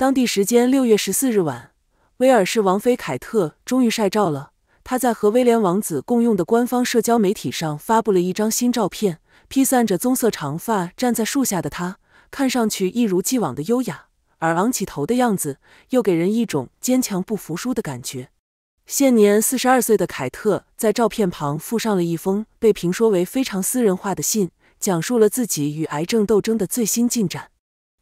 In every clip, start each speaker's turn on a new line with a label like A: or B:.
A: 当地时间六月十四日晚，威尔士王妃凯特终于晒照了。她在和威廉王子共用的官方社交媒体上发布了一张新照片，披散着棕色长发，站在树下的她，看上去一如既往的优雅，而昂起头的样子又给人一种坚强不服输的感觉。现年四十二岁的凯特在照片旁附上了一封被评说为非常私人化的信，讲述了自己与癌症斗争的最新进展。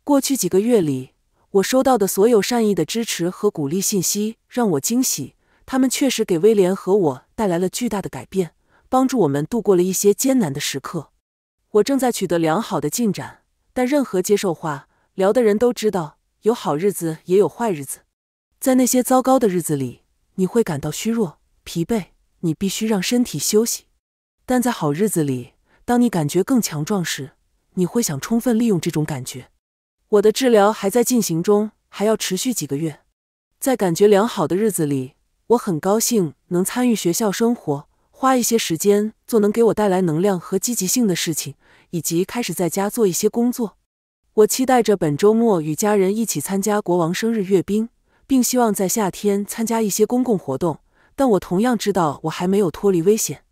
A: 过去几个月里，我收到的所有善意的支持和鼓励信息让我惊喜，他们确实给威廉和我带来了巨大的改变，帮助我们度过了一些艰难的时刻。我正在取得良好的进展，但任何接受化疗的人都知道，有好日子也有坏日子。在那些糟糕的日子里，你会感到虚弱、疲惫，你必须让身体休息；但在好日子里，当你感觉更强壮时，你会想充分利用这种感觉。我的治疗还在进行中，还要持续几个月。在感觉良好的日子里，我很高兴能参与学校生活，花一些时间做能给我带来能量和积极性的事情，以及开始在家做一些工作。我期待着本周末与家人一起参加国王生日阅兵，并希望在夏天参加一些公共活动。但我同样知道我还没有脱离危险。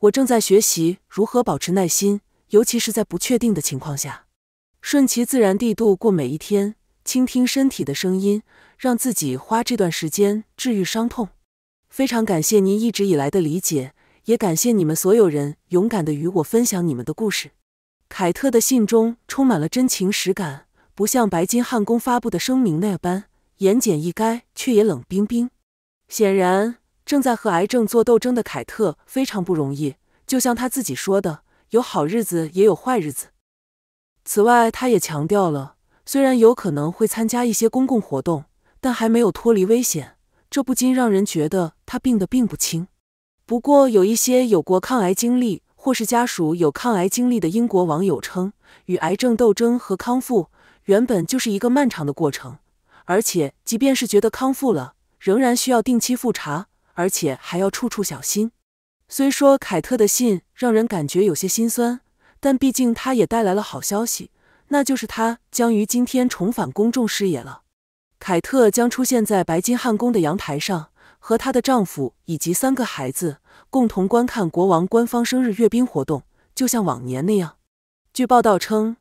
A: 我正在学习如何保持耐心，尤其是在不确定的情况下。顺其自然地度过每一天，倾听身体的声音，让自己花这段时间治愈伤痛。非常感谢您一直以来的理解，也感谢你们所有人勇敢地与我分享你们的故事。凯特的信中充满了真情实感，不像白金汉宫发布的声明那般言简意赅，却也冷冰冰。显然，正在和癌症做斗争的凯特非常不容易。就像他自己说的：“有好日子，也有坏日子。”此外，他也强调了，虽然有可能会参加一些公共活动，但还没有脱离危险，这不禁让人觉得他病得并不轻。不过，有一些有过抗癌经历或是家属有抗癌经历的英国网友称，与癌症斗争和康复原本就是一个漫长的过程，而且即便是觉得康复了，仍然需要定期复查，而且还要处处小心。虽说凯特的信让人感觉有些心酸。但毕竟，她也带来了好消息，那就是她将于今天重返公众视野了。凯特将出现在白金汉宫的阳台上，和她的丈夫以及三个孩子共同观看国王官方生日阅兵活动，就像往年那样。据报道称，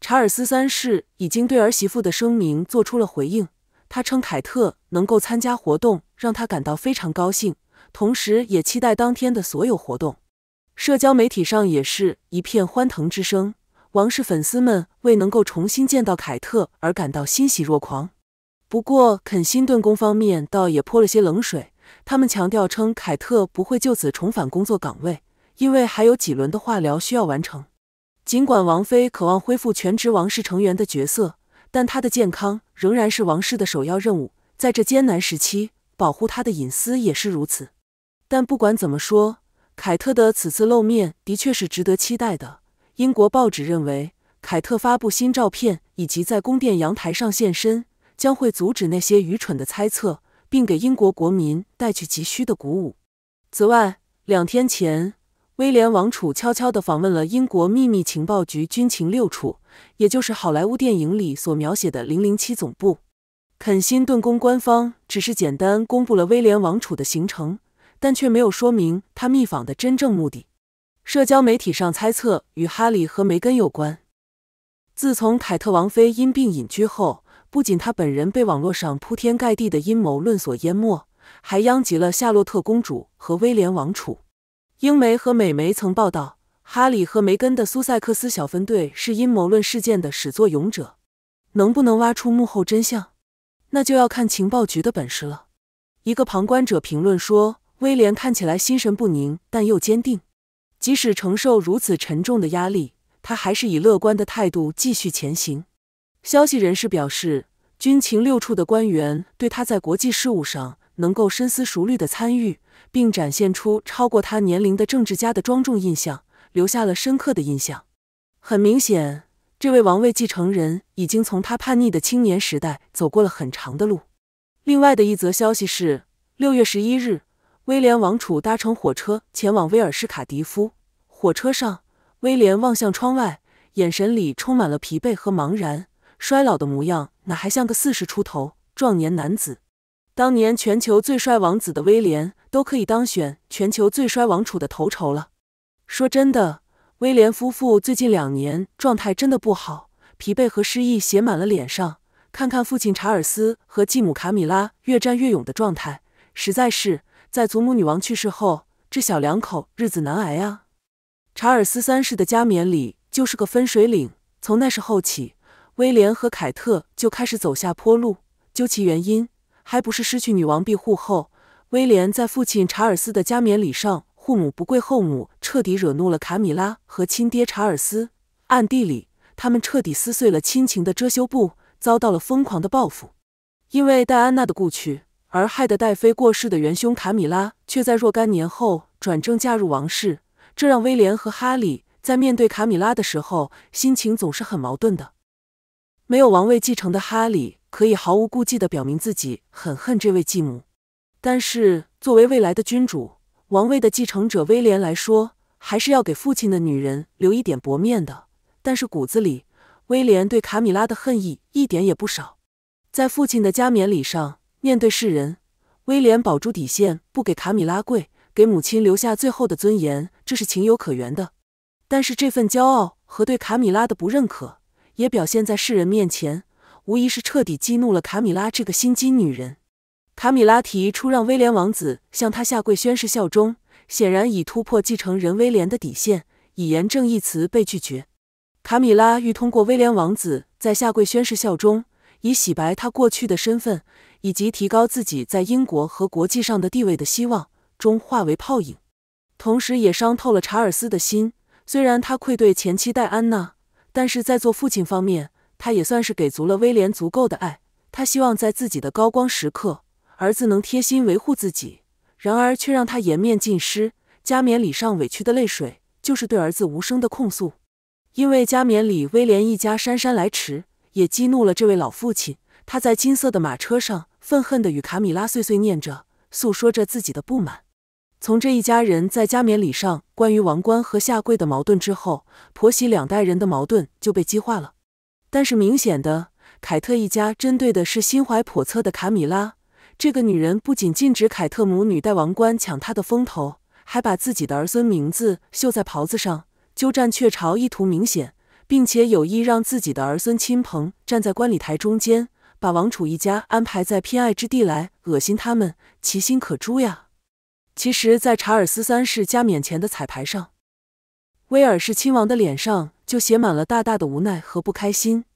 A: 查尔斯三世已经对儿媳妇的声明做出了回应，他称凯特能够参加活动让他感到非常高兴，同时也期待当天的所有活动。社交媒体上也是一片欢腾之声，王室粉丝们为能够重新见到凯特而感到欣喜若狂。不过，肯辛顿宫方面倒也泼了些冷水，他们强调称凯特不会就此重返工作岗位，因为还有几轮的化疗需要完成。尽管王妃渴望恢复全职王室成员的角色，但她的健康仍然是王室的首要任务。在这艰难时期，保护她的隐私也是如此。但不管怎么说。凯特的此次露面的确是值得期待的。英国报纸认为，凯特发布新照片以及在宫殿阳台上现身，将会阻止那些愚蠢的猜测，并给英国国民带去急需的鼓舞。此外，两天前，威廉王储悄悄地访问了英国秘密情报局军情六处，也就是好莱坞电影里所描写的零零七总部。肯辛顿宫官方只是简单公布了威廉王储的行程。但却没有说明他密访的真正目的。社交媒体上猜测与哈里和梅根有关。自从凯特王妃因病隐居后，不仅她本人被网络上铺天盖地的阴谋论所淹没，还殃及了夏洛特公主和威廉王储。英媒和美媒曾报道，哈里和梅根的苏塞克斯小分队是阴谋论事件的始作俑者。能不能挖出幕后真相，那就要看情报局的本事了。一个旁观者评论说。威廉看起来心神不宁，但又坚定。即使承受如此沉重的压力，他还是以乐观的态度继续前行。消息人士表示，军情六处的官员对他在国际事务上能够深思熟虑的参与，并展现出超过他年龄的政治家的庄重印象，留下了深刻的印象。很明显，这位王位继承人已经从他叛逆的青年时代走过了很长的路。另外的一则消息是，六月十一日。威廉王储搭乘火车前往威尔士卡迪夫。火车上，威廉望向窗外，眼神里充满了疲惫和茫然，衰老的模样哪还像个四十出头壮年男子？当年全球最帅王子的威廉，都可以当选全球最衰王储的头筹了。说真的，威廉夫妇最近两年状态真的不好，疲惫和失意写满了脸上。看看父亲查尔斯和继母卡米拉越战越勇的状态，实在是……在祖母女王去世后，这小两口日子难挨啊。查尔斯三世的加冕礼就是个分水岭。从那时候起，威廉和凯特就开始走下坡路。究其原因，还不是失去女王庇护后，威廉在父亲查尔斯的加冕礼上护母不跪后母，彻底惹怒了卡米拉和亲爹查尔斯。暗地里，他们彻底撕碎了亲情的遮羞布，遭到了疯狂的报复。因为戴安娜的故去。而害得戴妃过世的元凶卡米拉，却在若干年后转正嫁入王室，这让威廉和哈利在面对卡米拉的时候，心情总是很矛盾的。没有王位继承的哈利，可以毫无顾忌的表明自己很恨这位继母，但是作为未来的君主、王位的继承者威廉来说，还是要给父亲的女人留一点薄面的。但是骨子里，威廉对卡米拉的恨意一点也不少。在父亲的加冕礼上。面对世人，威廉保住底线，不给卡米拉跪，给母亲留下最后的尊严，这是情有可原的。但是这份骄傲和对卡米拉的不认可，也表现在世人面前，无疑是彻底激怒了卡米拉这个心机女人。卡米拉提出让威廉王子向他下跪宣誓效忠，显然已突破继承人威廉的底线，以严正一词被拒绝。卡米拉欲通过威廉王子在下跪宣誓效忠，以洗白他过去的身份。以及提高自己在英国和国际上的地位的希望，终化为泡影，同时也伤透了查尔斯的心。虽然他愧对前妻戴安娜，但是在做父亲方面，他也算是给足了威廉足够的爱。他希望在自己的高光时刻，儿子能贴心维护自己，然而却让他颜面尽失。加冕礼上委屈的泪水，就是对儿子无声的控诉。因为加冕礼，威廉一家姗姗来迟，也激怒了这位老父亲。他在金色的马车上。愤恨地与卡米拉碎碎念着，诉说着自己的不满。从这一家人在加冕礼上关于王冠和下跪的矛盾之后，婆媳两代人的矛盾就被激化了。但是明显的，凯特一家针对的是心怀叵测的卡米拉。这个女人不仅禁止凯特母女戴王冠抢她的风头，还把自己的儿孙名字绣在袍子上，鸠占鹊巢意图明显，并且有意让自己的儿孙亲朋站在观礼台中间。把王储一家安排在偏爱之地来恶心他们，其心可诛呀！其实，在查尔斯三世加冕前的彩排上，威尔士亲王的脸上就写满了大大的无奈和不开心。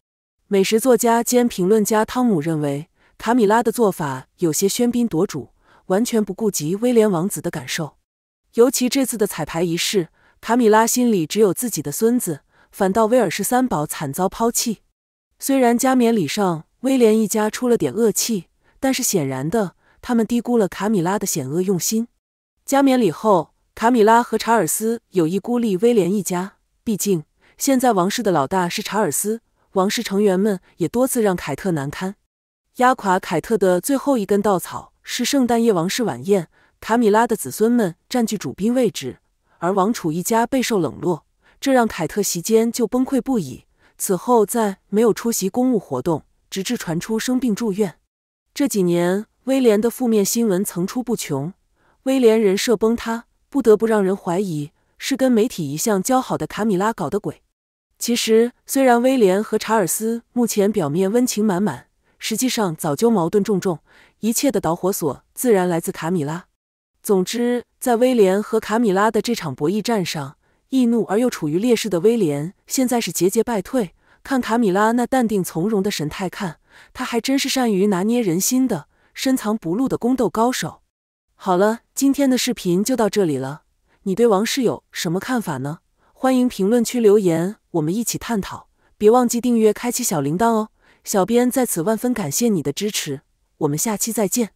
A: 美食作家兼评论家汤姆认为，卡米拉的做法有些喧宾夺主，完全不顾及威廉王子的感受。尤其这次的彩排仪式，卡米拉心里只有自己的孙子，反倒威尔士三宝惨遭抛弃。虽然加冕礼上，威廉一家出了点恶气，但是显然的，他们低估了卡米拉的险恶用心。加冕礼后，卡米拉和查尔斯有意孤立威廉一家，毕竟现在王室的老大是查尔斯，王室成员们也多次让凯特难堪。压垮凯特的最后一根稻草是圣诞夜王室晚宴，卡米拉的子孙们占据主宾位置，而王储一家备受冷落，这让凯特席间就崩溃不已。此后，再没有出席公务活动。直至传出生病住院，这几年威廉的负面新闻层出不穷，威廉人设崩塌，不得不让人怀疑是跟媒体一向交好的卡米拉搞的鬼。其实，虽然威廉和查尔斯目前表面温情满满，实际上早就矛盾重重，一切的导火索自然来自卡米拉。总之，在威廉和卡米拉的这场博弈战上，易怒而又处于劣势的威廉现在是节节败退。看卡米拉那淡定从容的神态，看她还真是善于拿捏人心的，深藏不露的宫斗高手。好了，今天的视频就到这里了，你对王室有什么看法呢？欢迎评论区留言，我们一起探讨。别忘记订阅、开启小铃铛哦！小编在此万分感谢你的支持，我们下期再见。